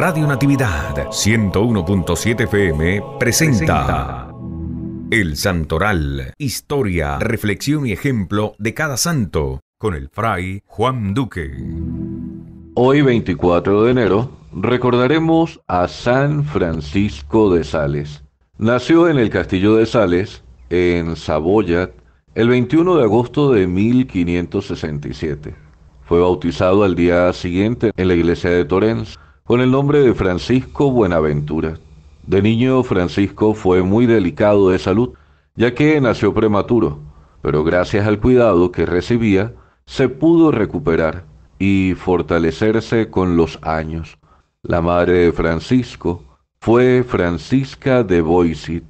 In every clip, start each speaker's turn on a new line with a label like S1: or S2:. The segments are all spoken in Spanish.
S1: Radio Natividad 101.7 FM presenta El Santoral, historia, reflexión y ejemplo de cada santo, con el fray Juan Duque.
S2: Hoy 24 de enero recordaremos a San Francisco de Sales. Nació en el castillo de Sales, en Saboya, el 21 de agosto de 1567. Fue bautizado al día siguiente en la iglesia de Torrens con el nombre de Francisco Buenaventura. De niño, Francisco fue muy delicado de salud, ya que nació prematuro, pero gracias al cuidado que recibía, se pudo recuperar y fortalecerse con los años. La madre de Francisco fue Francisca de Boisit,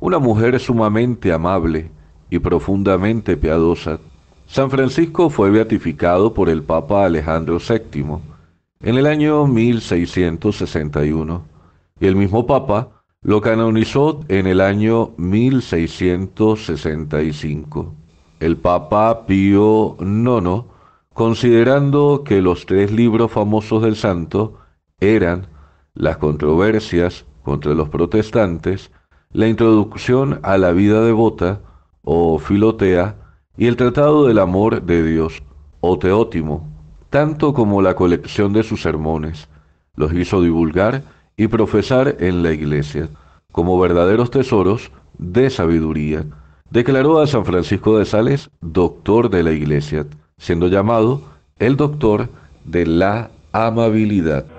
S2: una mujer sumamente amable y profundamente piadosa. San Francisco fue beatificado por el Papa Alejandro VII en el año 1661 y el mismo Papa lo canonizó en el año 1665. El Papa Pío IX, considerando que los tres libros famosos del santo eran las controversias contra los protestantes, la introducción a la vida devota o filotea y el tratado del amor de Dios o teótimo tanto como la colección de sus sermones. Los hizo divulgar y profesar en la iglesia, como verdaderos tesoros de sabiduría. Declaró a San Francisco de Sales doctor de la iglesia, siendo llamado el doctor de la amabilidad.